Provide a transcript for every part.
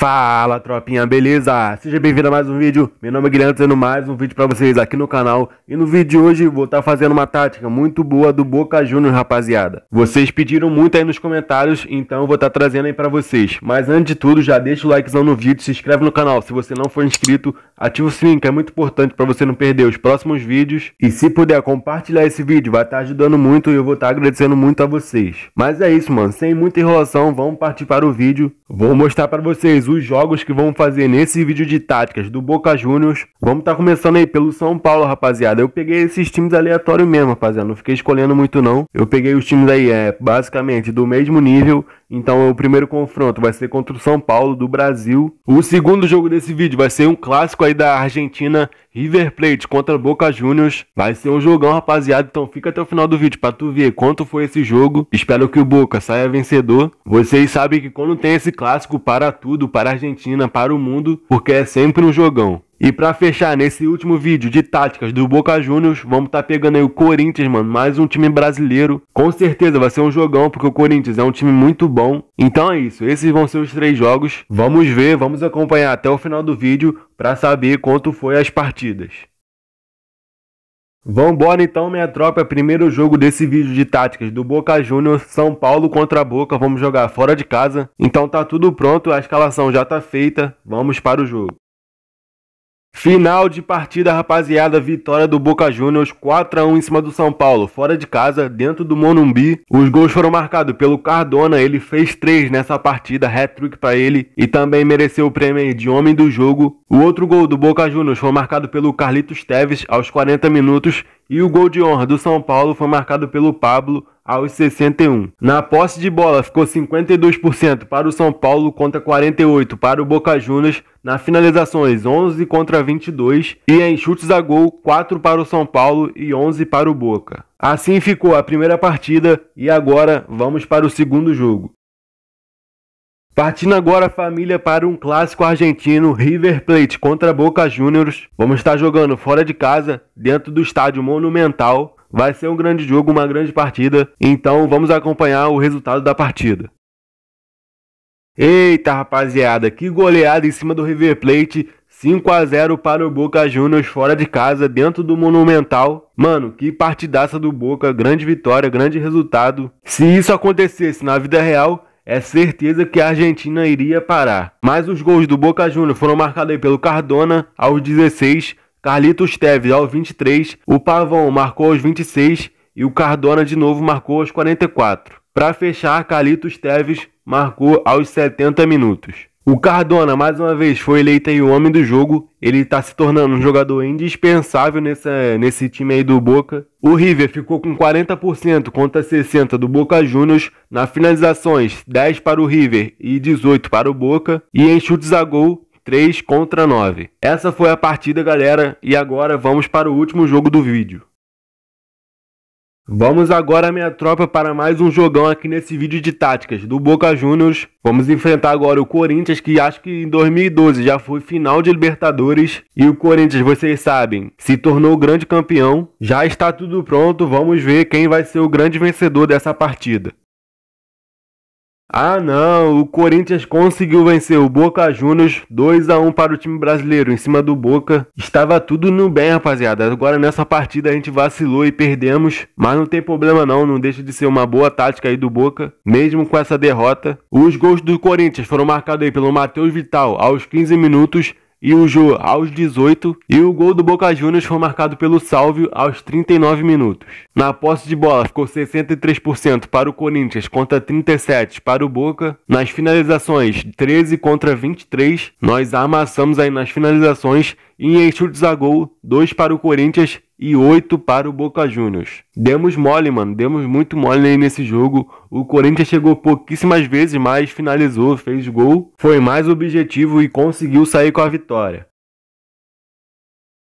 Fala tropinha, beleza? Seja bem-vindo a mais um vídeo, meu nome é Guilherme trazendo mais um vídeo para vocês aqui no canal E no vídeo de hoje vou estar tá fazendo uma tática muito boa do Boca Juniors rapaziada Vocês pediram muito aí nos comentários, então vou estar tá trazendo aí para vocês Mas antes de tudo já deixa o likezão no vídeo, se inscreve no canal se você não for inscrito Ativa o sininho que é muito importante para você não perder os próximos vídeos E se puder compartilhar esse vídeo vai estar tá ajudando muito e eu vou estar tá agradecendo muito a vocês Mas é isso mano, sem muita enrolação vamos partir para o vídeo Vou mostrar para vocês os jogos que vamos fazer nesse vídeo de táticas do Boca Juniors. Vamos estar tá começando aí pelo São Paulo, rapaziada. Eu peguei esses times aleatório mesmo, rapaziada. Não fiquei escolhendo muito não. Eu peguei os times aí, é, basicamente do mesmo nível então o primeiro confronto vai ser contra o São Paulo do Brasil. O segundo jogo desse vídeo vai ser um clássico aí da Argentina, River Plate contra Boca Juniors. Vai ser um jogão, rapaziada, então fica até o final do vídeo para tu ver quanto foi esse jogo. Espero que o Boca saia vencedor. Vocês sabem que quando tem esse clássico para tudo, para a Argentina, para o mundo, porque é sempre um jogão. E para fechar nesse último vídeo de táticas do Boca Juniors, vamos estar tá pegando aí o Corinthians, mano, mais um time brasileiro. Com certeza vai ser um jogão, porque o Corinthians é um time muito bom. Então é isso, esses vão ser os três jogos. Vamos ver, vamos acompanhar até o final do vídeo para saber quanto foi as partidas. Vambora então, minha tropa. Primeiro jogo desse vídeo de táticas do Boca Juniors, São Paulo contra Boca. Vamos jogar fora de casa. Então tá tudo pronto, a escalação já tá feita. Vamos para o jogo. Final de partida, rapaziada. Vitória do Boca Juniors 4 a 1 em cima do São Paulo, fora de casa, dentro do Monumbi. Os gols foram marcados pelo Cardona, ele fez três nessa partida, hat-trick para ele e também mereceu o prêmio de homem do jogo. O outro gol do Boca Juniors foi marcado pelo Carlitos Teves aos 40 minutos e o gol de honra do São Paulo foi marcado pelo Pablo aos 61. Na posse de bola ficou 52% para o São Paulo contra 48 para o Boca Juniors, na finalizações 11 contra 22 e em chutes a gol 4 para o São Paulo e 11 para o Boca. Assim ficou a primeira partida e agora vamos para o segundo jogo. Partindo agora, família, para um clássico argentino, River Plate contra Boca Juniors. Vamos estar jogando fora de casa, dentro do estádio Monumental. Vai ser um grande jogo, uma grande partida. Então vamos acompanhar o resultado da partida. Eita, rapaziada, que goleada em cima do River Plate. 5 a 0 para o Boca Juniors fora de casa, dentro do Monumental. Mano, que partidaça do Boca, grande vitória, grande resultado. Se isso acontecesse na vida real, é certeza que a Argentina iria parar. Mas os gols do Boca Juniors foram marcados pelo Cardona aos 16, Carlitos Teves aos 23, o Pavão marcou aos 26 e o Cardona de novo marcou aos 44. Para fechar, Carlitos Teves marcou aos 70 minutos. O Cardona, mais uma vez, foi eleito aí o homem do jogo. Ele está se tornando um jogador indispensável nessa, nesse time aí do Boca. O River ficou com 40% contra 60% do Boca Juniors. Na finalizações, 10 para o River e 18 para o Boca. E em chutes a gol, 3 contra 9. Essa foi a partida, galera. E agora vamos para o último jogo do vídeo. Vamos agora, minha tropa, para mais um jogão aqui nesse vídeo de táticas do Boca Juniors. Vamos enfrentar agora o Corinthians, que acho que em 2012 já foi final de Libertadores. E o Corinthians, vocês sabem, se tornou grande campeão. Já está tudo pronto, vamos ver quem vai ser o grande vencedor dessa partida. Ah não, o Corinthians conseguiu vencer o Boca Juniors 2 a 1 para o time brasileiro em cima do Boca. Estava tudo no bem, rapaziada. Agora nessa partida a gente vacilou e perdemos, mas não tem problema não, não deixa de ser uma boa tática aí do Boca, mesmo com essa derrota. Os gols do Corinthians foram marcados aí pelo Matheus Vital aos 15 minutos e o Jô aos 18 e o gol do Boca Juniors foi marcado pelo Salvio aos 39 minutos. Na posse de bola ficou 63% para o Corinthians contra 37 para o Boca. Nas finalizações 13 contra 23, nós amassamos aí nas finalizações e em chutes a gol 2 para o Corinthians e 8 para o Boca Juniors. Demos mole, mano, demos muito mole aí nesse jogo. O Corinthians chegou pouquíssimas vezes, mas finalizou, fez gol, foi mais objetivo e conseguiu sair com a vitória.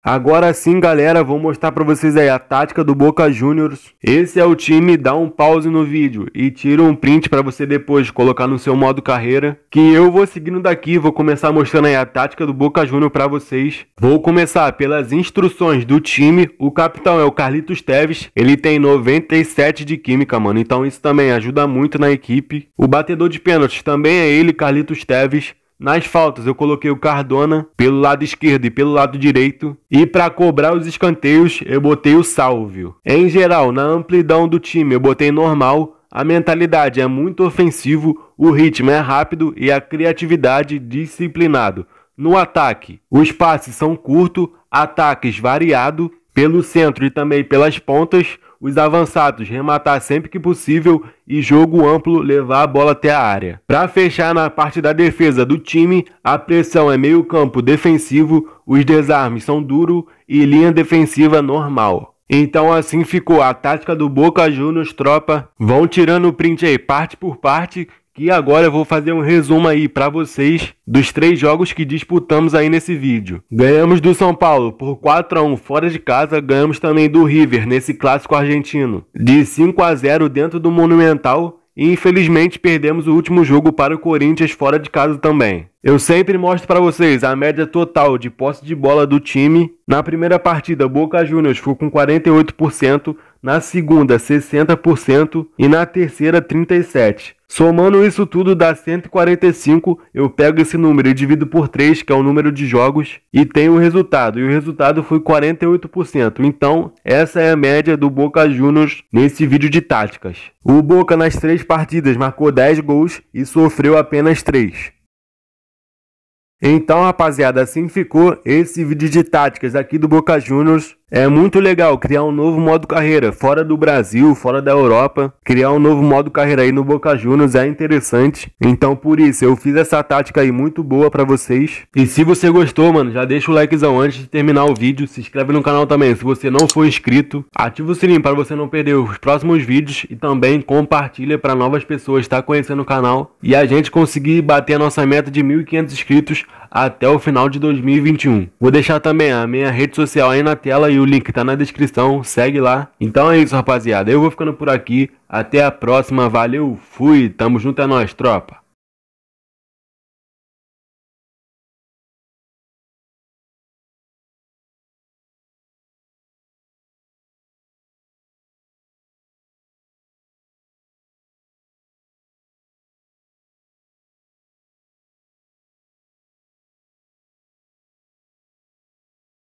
Agora sim, galera, vou mostrar para vocês aí a tática do Boca Juniors. Esse é o time, dá um pause no vídeo e tira um print para você depois colocar no seu modo carreira, que eu vou seguindo daqui, vou começar mostrando aí a tática do Boca Juniors para vocês. Vou começar pelas instruções do time. O capitão é o Carlitos Teves, ele tem 97 de química, mano, então isso também ajuda muito na equipe. O batedor de pênaltis também é ele, Carlitos Teves. Nas faltas, eu coloquei o Cardona pelo lado esquerdo e pelo lado direito. E para cobrar os escanteios, eu botei o Salvio. Em geral, na amplidão do time, eu botei normal. A mentalidade é muito ofensivo, o ritmo é rápido e a criatividade disciplinado. No ataque, os passes são curtos, ataques variados pelo centro e também pelas pontas os avançados, rematar sempre que possível e jogo amplo levar a bola até a área. Para fechar na parte da defesa do time, a pressão é meio-campo defensivo, os desarmes são duro e linha defensiva normal. Então assim ficou a tática do Boca Juniors, tropa. Vão tirando o print aí parte por parte que agora eu vou fazer um resumo aí para vocês dos três jogos que disputamos aí nesse vídeo. Ganhamos do São Paulo por 4 a 1 fora de casa, ganhamos também do River nesse clássico argentino de 5 a 0 dentro do Monumental. E infelizmente perdemos o último jogo para o Corinthians fora de casa também. Eu sempre mostro para vocês a média total de posse de bola do time. Na primeira partida, Boca Juniors ficou com 48%, na segunda 60% e na terceira 37. Somando isso tudo dá 145, eu pego esse número e divido por 3, que é o número de jogos, e tenho o resultado. E o resultado foi 48%. Então, essa é a média do Boca Juniors nesse vídeo de táticas. O Boca nas três partidas marcou 10 gols e sofreu apenas 3. Então, rapaziada, assim ficou esse vídeo de táticas aqui do Boca Juniors. É muito legal criar um novo modo carreira fora do Brasil, fora da Europa. Criar um novo modo carreira aí no Boca Juniors é interessante. Então, por isso, eu fiz essa tática aí muito boa para vocês. E se você gostou, mano, já deixa o likezão antes de terminar o vídeo. Se inscreve no canal também se você não for inscrito. Ativa o sininho para você não perder os próximos vídeos. E também compartilha para novas pessoas estar tá conhecendo o canal. E a gente conseguir bater a nossa meta de 1.500 inscritos até o final de 2021. Vou deixar também a minha rede social aí na tela e o link tá na descrição, segue lá. Então é isso, rapaziada. Eu vou ficando por aqui. Até a próxima. Valeu, fui. Tamo junto é nós, tropa.